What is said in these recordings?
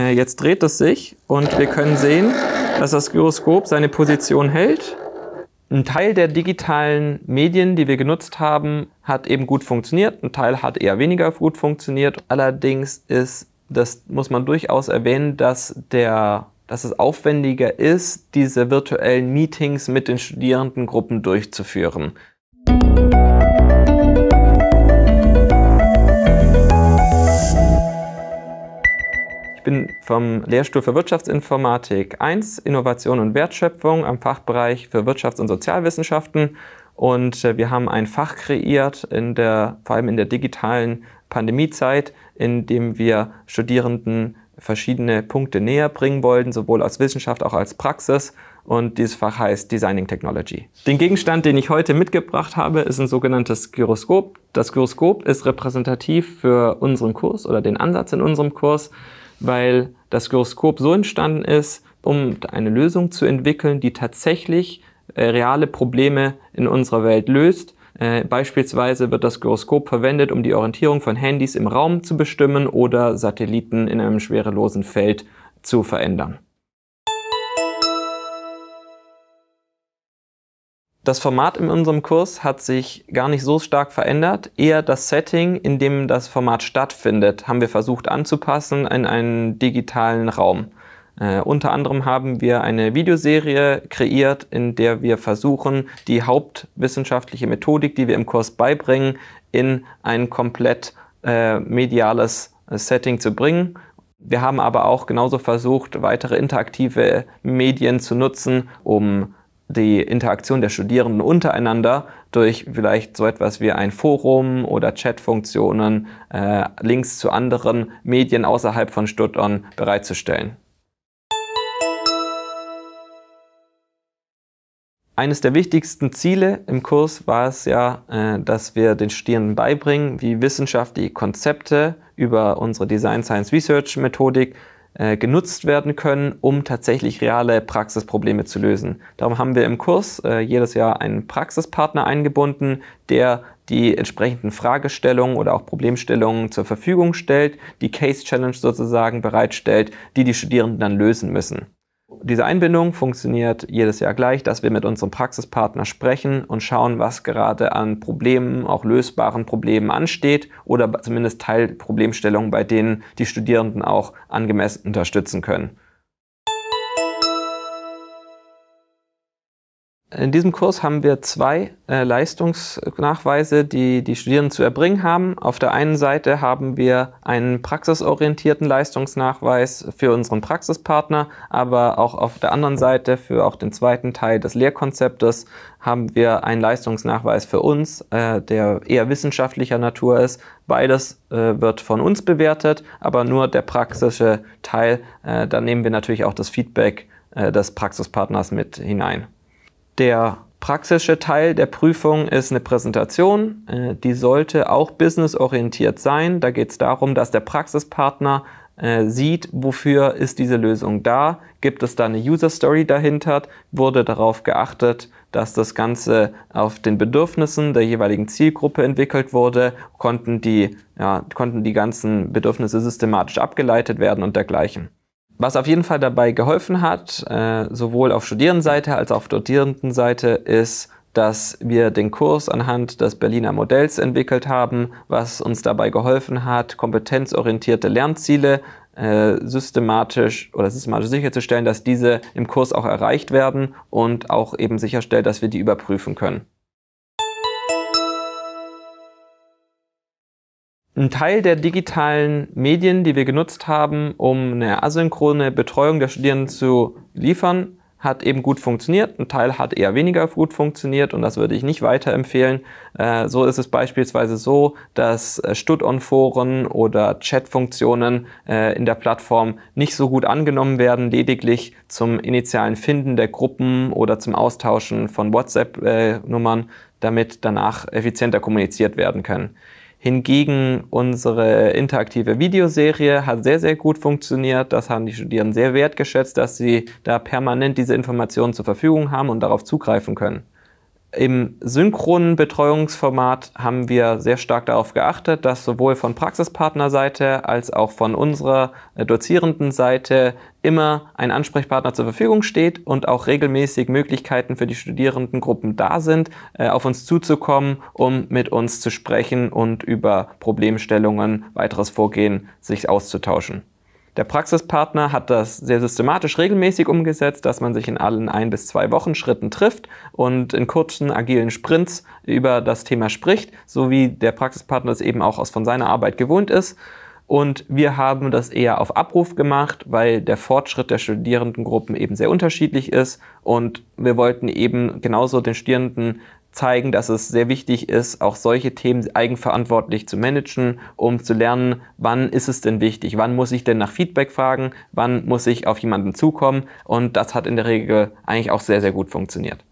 Äh, jetzt dreht es sich und wir können sehen, dass das Gyroskop seine Position hält. Ein Teil der digitalen Medien, die wir genutzt haben, hat eben gut funktioniert, ein Teil hat eher weniger gut funktioniert. Allerdings ist, das muss man durchaus erwähnen, dass, der, dass es aufwendiger ist, diese virtuellen Meetings mit den Studierendengruppen durchzuführen. Musik Ich bin vom Lehrstuhl für Wirtschaftsinformatik 1, Innovation und Wertschöpfung am Fachbereich für Wirtschafts- und Sozialwissenschaften. Und äh, wir haben ein Fach kreiert, in der, vor allem in der digitalen Pandemiezeit, in dem wir Studierenden verschiedene Punkte näher bringen wollten, sowohl aus Wissenschaft auch als Praxis. Und dieses Fach heißt Designing Technology. Den Gegenstand, den ich heute mitgebracht habe, ist ein sogenanntes Gyroskop. Das Gyroskop ist repräsentativ für unseren Kurs oder den Ansatz in unserem Kurs weil das Gyroskop so entstanden ist, um eine Lösung zu entwickeln, die tatsächlich äh, reale Probleme in unserer Welt löst. Äh, beispielsweise wird das Gyroskop verwendet, um die Orientierung von Handys im Raum zu bestimmen oder Satelliten in einem schwerelosen Feld zu verändern. Das Format in unserem Kurs hat sich gar nicht so stark verändert. Eher das Setting, in dem das Format stattfindet, haben wir versucht anzupassen in einen digitalen Raum. Äh, unter anderem haben wir eine Videoserie kreiert, in der wir versuchen, die hauptwissenschaftliche Methodik, die wir im Kurs beibringen, in ein komplett äh, mediales Setting zu bringen. Wir haben aber auch genauso versucht, weitere interaktive Medien zu nutzen, um die Interaktion der Studierenden untereinander durch vielleicht so etwas wie ein Forum oder Chatfunktionen, äh, Links zu anderen Medien außerhalb von Stuttgart bereitzustellen. Eines der wichtigsten Ziele im Kurs war es ja, äh, dass wir den Studierenden beibringen, wie Wissenschaft die Konzepte über unsere Design Science Research Methodik äh, genutzt werden können, um tatsächlich reale Praxisprobleme zu lösen. Darum haben wir im Kurs äh, jedes Jahr einen Praxispartner eingebunden, der die entsprechenden Fragestellungen oder auch Problemstellungen zur Verfügung stellt, die Case Challenge sozusagen bereitstellt, die die Studierenden dann lösen müssen. Diese Einbindung funktioniert jedes Jahr gleich, dass wir mit unserem Praxispartner sprechen und schauen, was gerade an Problemen, auch lösbaren Problemen ansteht oder zumindest Teilproblemstellungen, bei denen die Studierenden auch angemessen unterstützen können. In diesem Kurs haben wir zwei äh, Leistungsnachweise, die die Studierenden zu erbringen haben. Auf der einen Seite haben wir einen praxisorientierten Leistungsnachweis für unseren Praxispartner, aber auch auf der anderen Seite für auch den zweiten Teil des Lehrkonzeptes haben wir einen Leistungsnachweis für uns, äh, der eher wissenschaftlicher Natur ist. Beides äh, wird von uns bewertet, aber nur der praxische Teil, äh, da nehmen wir natürlich auch das Feedback äh, des Praxispartners mit hinein. Der praxische Teil der Prüfung ist eine Präsentation. Äh, die sollte auch businessorientiert sein. Da geht es darum, dass der Praxispartner äh, sieht, wofür ist diese Lösung da, gibt es da eine User Story dahinter, wurde darauf geachtet, dass das Ganze auf den Bedürfnissen der jeweiligen Zielgruppe entwickelt wurde, konnten die, ja, konnten die ganzen Bedürfnisse systematisch abgeleitet werden und dergleichen. Was auf jeden Fall dabei geholfen hat, äh, sowohl auf Studierendenseite als auch auf Dotierendenseite, ist, dass wir den Kurs anhand des Berliner Modells entwickelt haben, was uns dabei geholfen hat, kompetenzorientierte Lernziele äh, systematisch oder systematisch sicherzustellen, dass diese im Kurs auch erreicht werden und auch eben sicherstellt, dass wir die überprüfen können. ein Teil der digitalen Medien, die wir genutzt haben, um eine asynchrone Betreuung der Studierenden zu liefern, hat eben gut funktioniert, ein Teil hat eher weniger gut funktioniert und das würde ich nicht weiterempfehlen. Äh, so ist es beispielsweise so, dass äh, Stud-on-Foren oder Chat-Funktionen äh, in der Plattform nicht so gut angenommen werden, lediglich zum initialen Finden der Gruppen oder zum Austauschen von WhatsApp-Nummern, damit danach effizienter kommuniziert werden können. Hingegen unsere interaktive Videoserie hat sehr, sehr gut funktioniert. Das haben die Studierenden sehr wertgeschätzt, dass sie da permanent diese Informationen zur Verfügung haben und darauf zugreifen können. Im synchronen Betreuungsformat haben wir sehr stark darauf geachtet, dass sowohl von Praxispartnerseite als auch von unserer äh, dozierenden Seite immer ein Ansprechpartner zur Verfügung steht und auch regelmäßig Möglichkeiten für die Studierendengruppen da sind, äh, auf uns zuzukommen, um mit uns zu sprechen und über Problemstellungen, weiteres Vorgehen sich auszutauschen. Der Praxispartner hat das sehr systematisch regelmäßig umgesetzt, dass man sich in allen ein bis zwei Wochen Schritten trifft und in kurzen agilen Sprints über das Thema spricht, so wie der Praxispartner es eben auch aus von seiner Arbeit gewohnt ist. Und wir haben das eher auf Abruf gemacht, weil der Fortschritt der Studierendengruppen eben sehr unterschiedlich ist. Und wir wollten eben genauso den Studierenden zeigen, dass es sehr wichtig ist, auch solche Themen eigenverantwortlich zu managen, um zu lernen, wann ist es denn wichtig, wann muss ich denn nach Feedback fragen, wann muss ich auf jemanden zukommen und das hat in der Regel eigentlich auch sehr, sehr gut funktioniert.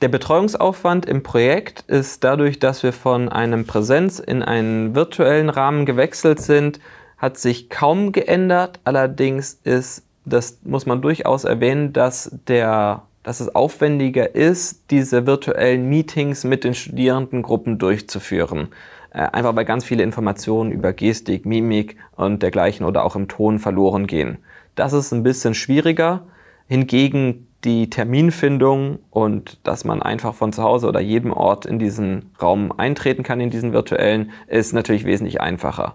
Der Betreuungsaufwand im Projekt ist dadurch, dass wir von einem Präsenz in einen virtuellen Rahmen gewechselt sind, hat sich kaum geändert. Allerdings ist das muss man durchaus erwähnen, dass, der, dass es aufwendiger ist, diese virtuellen Meetings mit den Studierendengruppen durchzuführen. Äh, einfach weil ganz viele Informationen über Gestik, Mimik und dergleichen oder auch im Ton verloren gehen. Das ist ein bisschen schwieriger. Hingegen die Terminfindung und dass man einfach von zu Hause oder jedem Ort in diesen Raum eintreten kann, in diesen virtuellen, ist natürlich wesentlich einfacher.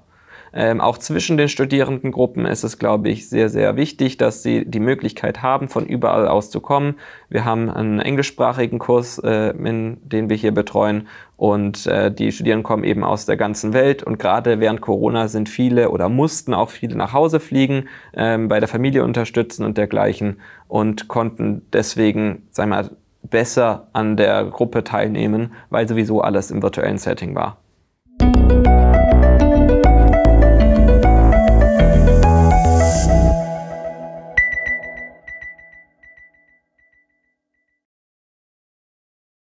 Ähm, auch zwischen den Studierendengruppen ist es, glaube ich, sehr, sehr wichtig, dass sie die Möglichkeit haben, von überall aus zu kommen. Wir haben einen englischsprachigen Kurs, äh, in, den wir hier betreuen und äh, die Studierenden kommen eben aus der ganzen Welt. Und gerade während Corona sind viele oder mussten auch viele nach Hause fliegen, ähm, bei der Familie unterstützen und dergleichen und konnten deswegen, sagen wir mal, besser an der Gruppe teilnehmen, weil sowieso alles im virtuellen Setting war.